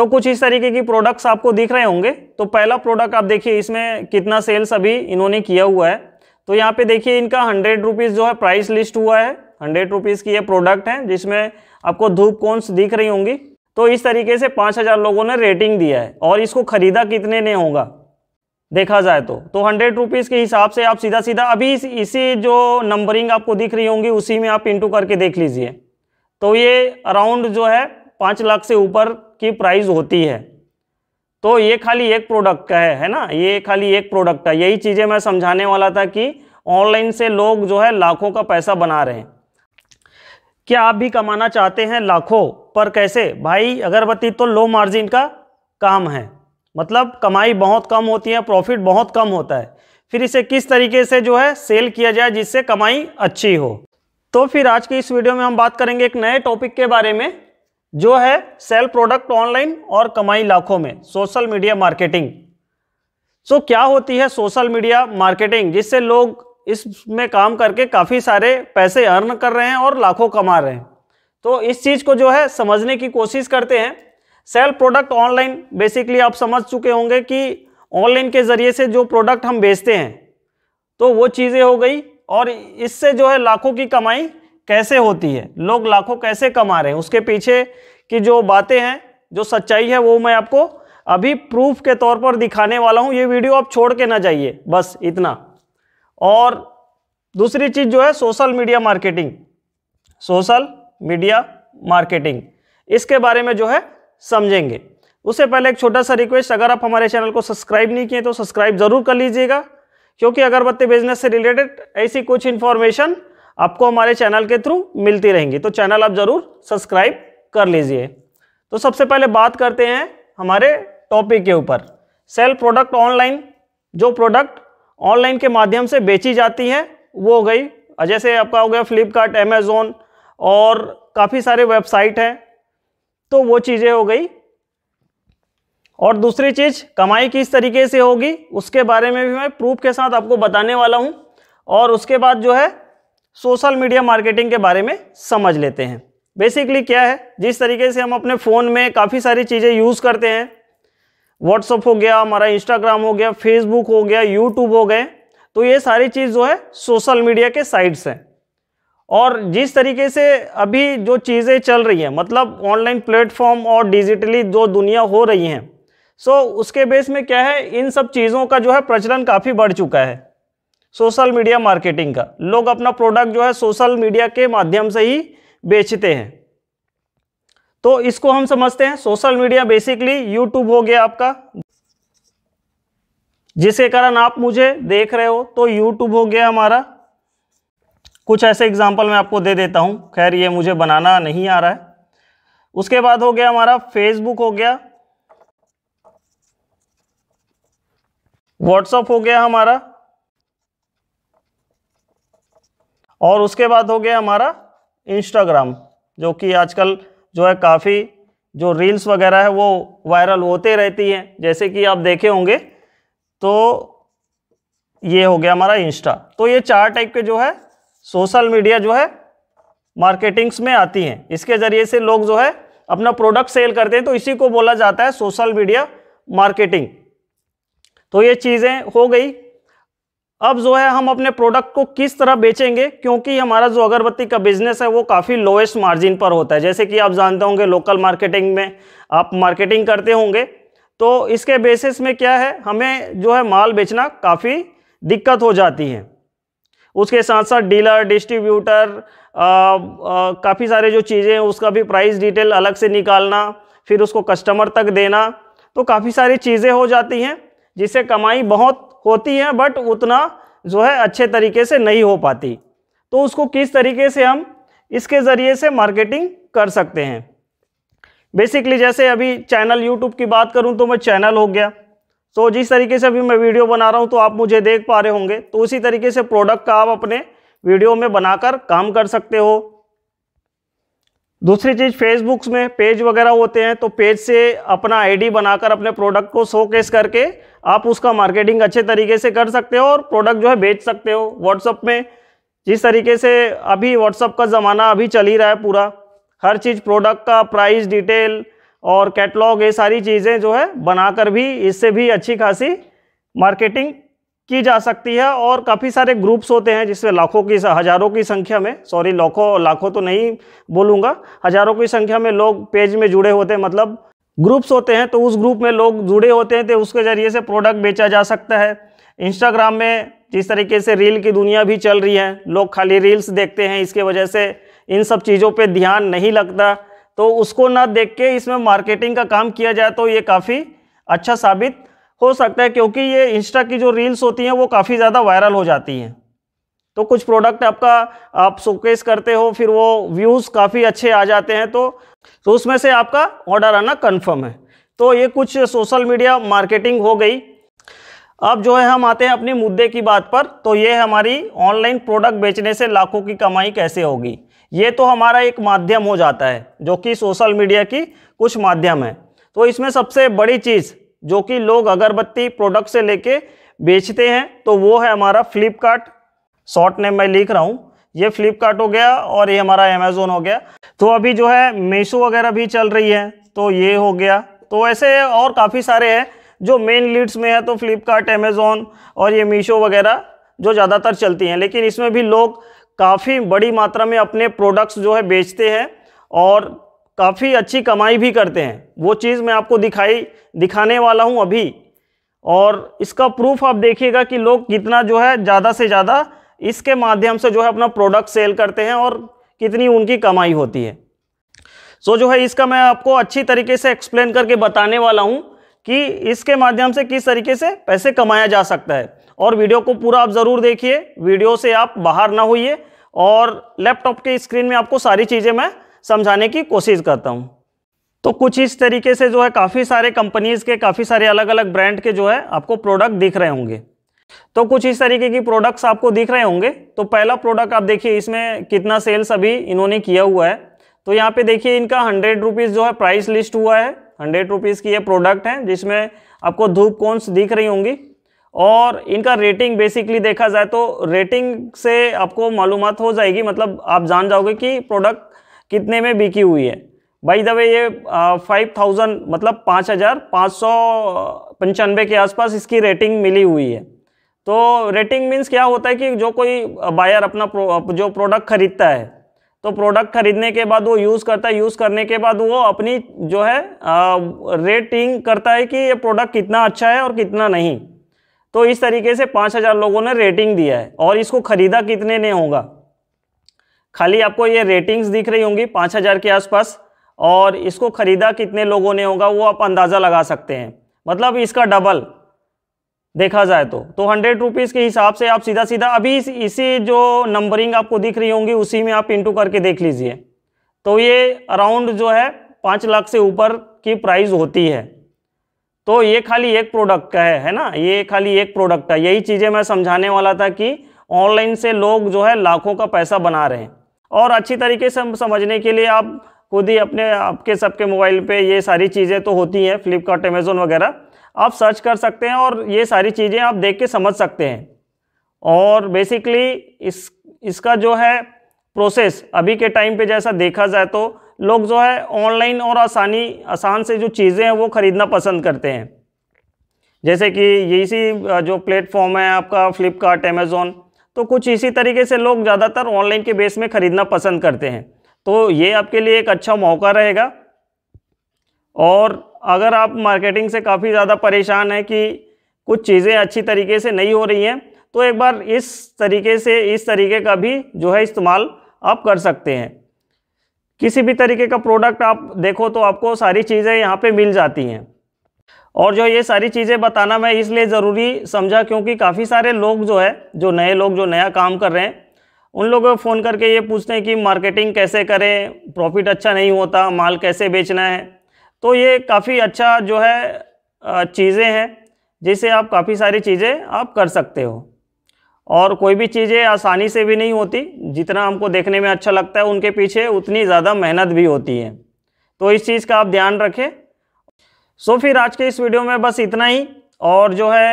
तो कुछ इस तरीके की प्रोडक्ट्स आपको दिख रहे होंगे तो पहला प्रोडक्ट आप देखिए इसमें कितना सेल्स अभी इन्होंने किया हुआ है तो यहाँ पे देखिए इनका हंड्रेड रुपीज़ जो है प्राइस लिस्ट हुआ है हंड्रेड रुपीज़ की ये प्रोडक्ट है जिसमें आपको धूप कौनस दिख रही होंगी तो इस तरीके से पाँच हज़ार लोगों ने रेटिंग दिया है और इसको ख़रीदा कितने ने होगा देखा जाए तो तो हंड्रेड रुपीज़ के हिसाब से आप सीधा सीधा अभी इस, इसी जो नंबरिंग आपको दिख रही होंगी उसी में आप इंटू करके देख लीजिए तो ये अराउंड जो है पाँच लाख से ऊपर की प्राइस होती है तो ये खाली एक प्रोडक्ट का है है ना ये खाली एक प्रोडक्ट है यही चीज़ें मैं समझाने वाला था कि ऑनलाइन से लोग जो है लाखों का पैसा बना रहे हैं क्या आप भी कमाना चाहते हैं लाखों पर कैसे भाई अगरबत्ती तो लो मार्जिन का काम है मतलब कमाई बहुत कम होती है प्रॉफिट बहुत कम होता है फिर इसे किस तरीके से जो है सेल किया जाए जिससे कमाई अच्छी हो तो फिर आज की इस वीडियो में हम बात करेंगे एक नए टॉपिक के बारे में जो है सेल प्रोडक्ट ऑनलाइन और कमाई लाखों में सोशल मीडिया मार्केटिंग सो क्या होती है सोशल मीडिया मार्केटिंग जिससे लोग इसमें काम करके काफ़ी सारे पैसे अर्न कर रहे हैं और लाखों कमा रहे हैं तो इस चीज़ को जो है समझने की कोशिश करते हैं सेल प्रोडक्ट ऑनलाइन बेसिकली आप समझ चुके होंगे कि ऑनलाइन के ज़रिए से जो प्रोडक्ट हम बेचते हैं तो वो चीज़ें हो गई और इससे जो है लाखों की कमाई कैसे होती है लोग लाखों कैसे कमा रहे हैं उसके पीछे की जो बातें हैं जो सच्चाई है वो मैं आपको अभी प्रूफ के तौर पर दिखाने वाला हूँ ये वीडियो आप छोड़ के ना जाइए बस इतना और दूसरी चीज़ जो है social media marketing social media marketing इसके बारे में जो है समझेंगे उससे पहले एक छोटा सा रिक्वेस्ट अगर आप हमारे चैनल को सब्सक्राइब नहीं किए तो सब्सक्राइब ज़रूर कर लीजिएगा क्योंकि अगरबत्ती बिजनेस से रिलेटेड ऐसी कुछ इन्फॉर्मेशन आपको हमारे चैनल के थ्रू मिलती रहेंगी तो चैनल आप ज़रूर सब्सक्राइब कर लीजिए तो सबसे पहले बात करते हैं हमारे टॉपिक के ऊपर सेल प्रोडक्ट ऑनलाइन जो प्रोडक्ट ऑनलाइन के माध्यम से बेची जाती है वो हो गई जैसे आपका हो गया फ्लिपकार्ट अमेज़ोन और काफ़ी सारे वेबसाइट हैं तो वो चीज़ें हो गई और दूसरी चीज़ कमाई किस तरीके से होगी उसके बारे में भी मैं प्रूफ के साथ आपको बताने वाला हूँ और उसके बाद जो है सोशल मीडिया मार्केटिंग के बारे में समझ लेते हैं बेसिकली क्या है जिस तरीके से हम अपने फ़ोन में काफ़ी सारी चीज़ें यूज़ करते हैं व्हाट्सअप हो गया हमारा इंस्टाग्राम हो गया फेसबुक हो गया यूट्यूब हो गए तो ये सारी चीज़ जो है सोशल मीडिया के साइट्स हैं और जिस तरीके से अभी जो चीज़ें चल रही हैं मतलब ऑनलाइन प्लेटफॉर्म और डिजिटली जो दुनिया हो रही हैं सो उसके बेस में क्या है इन सब चीज़ों का जो है प्रचलन काफ़ी बढ़ चुका है सोशल मीडिया मार्केटिंग का लोग अपना प्रोडक्ट जो है सोशल मीडिया के माध्यम से ही बेचते हैं तो इसको हम समझते हैं सोशल मीडिया बेसिकली यूट्यूब हो गया आपका जिसके कारण आप मुझे देख रहे हो तो यूट्यूब हो गया हमारा कुछ ऐसे एग्जाम्पल मैं आपको दे देता हूँ खैर ये मुझे बनाना नहीं आ रहा है उसके बाद हो गया हमारा फेसबुक हो गया व्हाट्सअप हो गया हमारा और उसके बाद हो गया हमारा इंस्टाग्राम जो कि आजकल जो है काफ़ी जो रील्स वगैरह है वो वायरल होते रहती हैं जैसे कि आप देखे होंगे तो ये हो गया हमारा इंस्टा तो ये चार टाइप के जो है सोशल मीडिया जो है मार्केटिंग्स में आती हैं इसके ज़रिए से लोग जो है अपना प्रोडक्ट सेल करते हैं तो इसी को बोला जाता है सोशल मीडिया मार्केटिंग तो ये चीज़ें हो गई अब जो है हम अपने प्रोडक्ट को किस तरह बेचेंगे क्योंकि हमारा जो अगरबत्ती का बिजनेस है वो काफ़ी लोएस्ट मार्जिन पर होता है जैसे कि आप जानते होंगे लोकल मार्केटिंग में आप मार्केटिंग करते होंगे तो इसके बेसिस में क्या है हमें जो है माल बेचना काफ़ी दिक्कत हो जाती है उसके साथ साथ डीलर डिस्ट्रीब्यूटर काफ़ी सारे जो चीज़ें हैं उसका भी प्राइस डिटेल अलग से निकालना फिर उसको कस्टमर तक देना तो काफ़ी सारी चीज़ें हो जाती हैं जिससे कमाई बहुत होती है बट उतना जो है अच्छे तरीके से नहीं हो पाती तो उसको किस तरीके से हम इसके ज़रिए से मार्केटिंग कर सकते हैं बेसिकली जैसे अभी चैनल यूट्यूब की बात करूँ तो मैं चैनल हो गया तो so, जिस तरीके से अभी मैं वीडियो बना रहा हूं तो आप मुझे देख पा रहे होंगे तो उसी तरीके से प्रोडक्ट का आप अपने वीडियो में बनाकर काम कर सकते हो दूसरी चीज़ फेसबुक्स में पेज वगैरह होते हैं तो पेज से अपना आईडी बनाकर अपने प्रोडक्ट को शोकेस करके आप उसका मार्केटिंग अच्छे तरीके से कर सकते हो और प्रोडक्ट जो है बेच सकते हो व्हाट्सअप में जिस तरीके से अभी व्हाट्सअप का ज़माना अभी चल ही रहा है पूरा हर चीज़ प्रोडक्ट का प्राइस डिटेल और कैटलॉग ये सारी चीज़ें जो है बनाकर भी इससे भी अच्छी खासी मार्केटिंग की जा सकती है और काफ़ी सारे ग्रुप्स होते हैं जिसमें लाखों की हज़ारों की संख्या में सॉरी लाखों लाखों तो नहीं बोलूँगा हज़ारों की संख्या में लोग पेज में जुड़े होते हैं मतलब ग्रुप्स होते हैं तो उस ग्रुप में लोग जुड़े होते हैं तो उसके ज़रिए से प्रोडक्ट बेचा जा सकता है इंस्टाग्राम में जिस तरीके से रील की दुनिया भी चल रही है लोग खाली रील्स देखते हैं इसके वजह से इन सब चीज़ों पर ध्यान नहीं लगता तो उसको ना देख के इसमें मार्केटिंग का काम किया जाए तो ये काफ़ी अच्छा साबित हो सकता है क्योंकि ये इंस्टा की जो रील्स होती हैं वो काफ़ी ज़्यादा वायरल हो जाती हैं तो कुछ प्रोडक्ट आपका आप शोकेस करते हो फिर वो व्यूज़ काफ़ी अच्छे आ जाते हैं तो तो उसमें से आपका ऑर्डर आना कन्फर्म है तो ये कुछ सोशल मीडिया मार्केटिंग हो गई अब जो है हम आते हैं अपने मुद्दे की बात पर तो ये हमारी ऑनलाइन प्रोडक्ट बेचने से लाखों की कमाई कैसे होगी ये तो हमारा एक माध्यम हो जाता है जो कि सोशल मीडिया की कुछ माध्यम है तो इसमें सबसे बड़ी चीज़ जो कि लोग अगरबत्ती प्रोडक्ट से लेके बेचते हैं तो वो है हमारा फ्लिपकार्ट शॉर्ट नेम मैं लिख रहा हूँ ये फ्लिपकार्ट हो गया और ये हमारा अमेजोन हो गया तो अभी जो है मीशो वगैरह भी चल रही है तो ये हो गया तो ऐसे और काफ़ी सारे हैं जो मेन लीड्स में है तो फ्लिपकार्ट अमेजोन और ये मीशो वगैरह जो ज़्यादातर चलती हैं लेकिन इसमें भी लोग काफ़ी बड़ी मात्रा में अपने प्रोडक्ट्स जो है बेचते हैं और काफ़ी अच्छी कमाई भी करते हैं वो चीज़ मैं आपको दिखाई दिखाने वाला हूँ अभी और इसका प्रूफ आप देखिएगा कि लोग कितना जो है ज़्यादा से ज़्यादा इसके माध्यम से जो है अपना प्रोडक्ट सेल करते हैं और कितनी उनकी कमाई होती है सो जो है इसका मैं आपको अच्छी तरीके से एक्सप्लेन करके बताने वाला हूँ कि इसके माध्यम से किस तरीके से पैसे कमाया जा सकता है और वीडियो को पूरा आप ज़रूर देखिए वीडियो से आप बाहर ना होइए और लैपटॉप के स्क्रीन में आपको सारी चीज़ें मैं समझाने की कोशिश करता हूँ तो कुछ इस तरीके से जो है काफ़ी सारे कंपनीज़ के काफ़ी सारे अलग अलग ब्रांड के जो है आपको प्रोडक्ट दिख रहे होंगे तो कुछ इस तरीके की प्रोडक्ट्स आपको दिख रहे होंगे तो पहला प्रोडक्ट आप देखिए इसमें कितना सेल्स अभी इन्होंने किया हुआ है तो यहाँ पे देखिए इनका हंड्रेड रुपीज़ जो है प्राइस लिस्ट हुआ है हंड्रेड रुपीज़ की ये प्रोडक्ट है जिसमें आपको धूप कौनस दिख रही होंगी और इनका रेटिंग बेसिकली देखा जाए तो रेटिंग से आपको मालूम हो जाएगी मतलब आप जान जाओगे कि प्रोडक्ट कितने में बिकी हुई है बाई द वे ये फाइव थाउजेंड मतलब पाँच हज़ार पाँच सौ पंचानवे के आसपास इसकी रेटिंग मिली हुई है तो रेटिंग मीन्स क्या होता है कि जो कोई बायर अपना प्रो, जो प्रोडक्ट खरीदता है तो प्रोडक्ट खरीदने के बाद वो यूज़ करता है यूज़ करने के बाद वो अपनी जो है आ, रेटिंग करता है कि ये प्रोडक्ट कितना अच्छा है और कितना नहीं तो इस तरीके से पाँच हज़ार लोगों ने रेटिंग दिया है और इसको ख़रीदा कितने ने होगा खाली आपको ये रेटिंग्स दिख रही होंगी पाँच हज़ार के आसपास और इसको ख़रीदा कितने लोगों ने होगा वो आप अंदाज़ा लगा सकते हैं मतलब इसका डबल देखा जाए तो तो हंड्रेड रुपीज़ के हिसाब से आप सीधा सीधा अभी इस, इसी जो नंबरिंग आपको दिख रही होंगी उसी में आप इंटू करके देख लीजिए तो ये अराउंड जो है पाँच लाख से ऊपर की प्राइस होती है तो ये खाली एक प्रोडक्ट का है है ना ये खाली एक प्रोडक्ट है यही चीज़ें मैं समझाने वाला था कि ऑनलाइन से लोग जो है लाखों का पैसा बना रहे हैं और अच्छी तरीके से समझने के लिए आप खुद ही अपने आपके सबके मोबाइल पे ये सारी चीज़ें तो होती हैं फ्लिपकार्ट अमेज़ोन वगैरह आप सर्च कर सकते हैं और ये सारी चीज़ें आप देख के समझ सकते हैं और बेसिकली इस इसका जो है प्रोसेस अभी के टाइम पे जैसा देखा जाए तो लोग जो है ऑनलाइन और आसानी आसान से जो चीज़ें हैं वो ख़रीदना पसंद करते हैं जैसे कि ये इसी जो प्लेटफॉर्म है आपका फ्लिपकार्ट अमेज़ोन तो कुछ इसी तरीके से लोग ज़्यादातर ऑनलाइन के बेस में ख़रीदना पसंद करते हैं तो ये आपके लिए एक अच्छा मौका रहेगा और अगर आप मार्केटिंग से काफ़ी ज़्यादा परेशान हैं कि कुछ चीज़ें अच्छी तरीके से नहीं हो रही हैं तो एक बार इस तरीके से इस तरीके का भी जो है इस्तेमाल आप कर सकते हैं किसी भी तरीके का प्रोडक्ट आप देखो तो आपको सारी चीज़ें यहाँ पे मिल जाती हैं और जो ये सारी चीज़ें बताना मैं इसलिए ज़रूरी समझा क्योंकि काफ़ी सारे लोग जो है जो नए लोग जो नया काम कर रहे हैं उन लोगों को फ़ोन करके ये पूछते हैं कि मार्केटिंग कैसे करें प्रॉफिट अच्छा नहीं होता माल कैसे बेचना है तो ये काफ़ी अच्छा जो है चीज़ें हैं जिसे आप काफ़ी सारी चीज़ें आप कर सकते हो और कोई भी चीज़ें आसानी से भी नहीं होती जितना हमको देखने में अच्छा लगता है उनके पीछे उतनी ज़्यादा मेहनत भी होती है तो इस चीज़ का आप ध्यान रखें सो फिर आज के इस वीडियो में बस इतना ही और जो है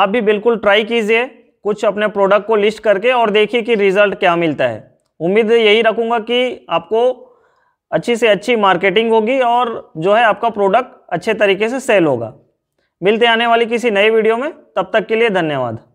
आप भी बिल्कुल ट्राई कीजिए कुछ अपने प्रोडक्ट को लिस्ट करके और देखिए कि रिजल्ट क्या मिलता है उम्मीद यही रखूँगा कि आपको अच्छी से अच्छी मार्केटिंग होगी और जो है आपका प्रोडक्ट अच्छे तरीके से सेल होगा मिलते आने वाली किसी नई वीडियो में तब तक के लिए धन्यवाद